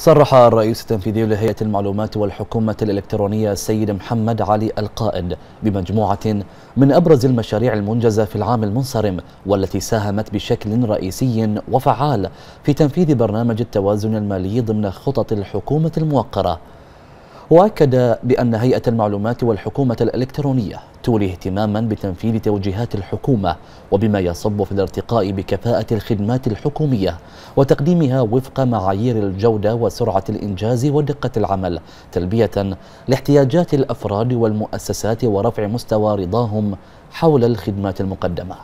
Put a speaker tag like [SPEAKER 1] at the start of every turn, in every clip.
[SPEAKER 1] صرح الرئيس التنفيذي لهيئة المعلومات والحكومة الإلكترونية السيد محمد علي القائد بمجموعة من أبرز المشاريع المنجزة في العام المنصرم والتي ساهمت بشكل رئيسي وفعال في تنفيذ برنامج التوازن المالي ضمن خطط الحكومة الموقرة وأكد بأن هيئة المعلومات والحكومة الإلكترونية الدستور اهتماما بتنفيذ توجيهات الحكومة وبما يصب في الارتقاء بكفاءة الخدمات الحكومية وتقديمها وفق معايير الجودة وسرعة الإنجاز ودقة العمل تلبية لاحتياجات الأفراد والمؤسسات ورفع مستوى رضاهم حول الخدمات المقدمه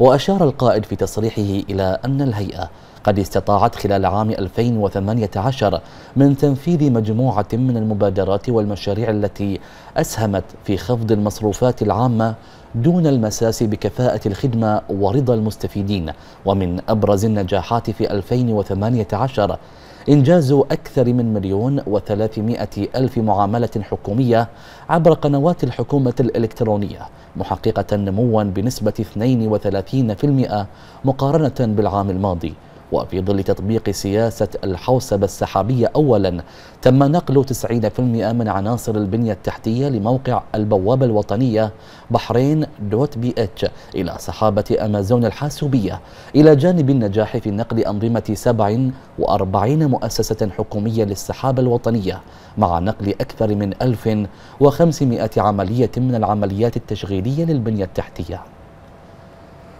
[SPEAKER 1] وأشار القائد في تصريحه إلى أن الهيئة قد استطاعت خلال عام 2018 من تنفيذ مجموعة من المبادرات والمشاريع التي أسهمت في خفض المصروفات العامة دون المساس بكفاءة الخدمة ورضا المستفيدين ومن أبرز النجاحات في 2018 إنجاز أكثر من مليون وثلاثمائة ألف معاملة حكومية عبر قنوات الحكومة الإلكترونية محققة نموا بنسبة 32% مقارنة بالعام الماضي وفي ظل تطبيق سياسة الحوسبة السحابية أولا تم نقل 90% من عناصر البنية التحتية لموقع البوابة الوطنية بحرين دوت بي اتش إلى سحابة أمازون الحاسوبية إلى جانب النجاح في نقل أنظمة 47 مؤسسة حكومية للسحابة الوطنية مع نقل أكثر من 1500 عملية من العمليات التشغيلية للبنية التحتية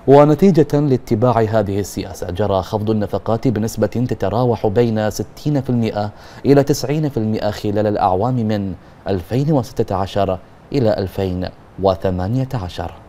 [SPEAKER 1] ونتيجة لاتباع هذه السياسة جرى خفض النفقات بنسبة تتراوح بين 60% إلى 90% خلال الأعوام من 2016 إلى 2018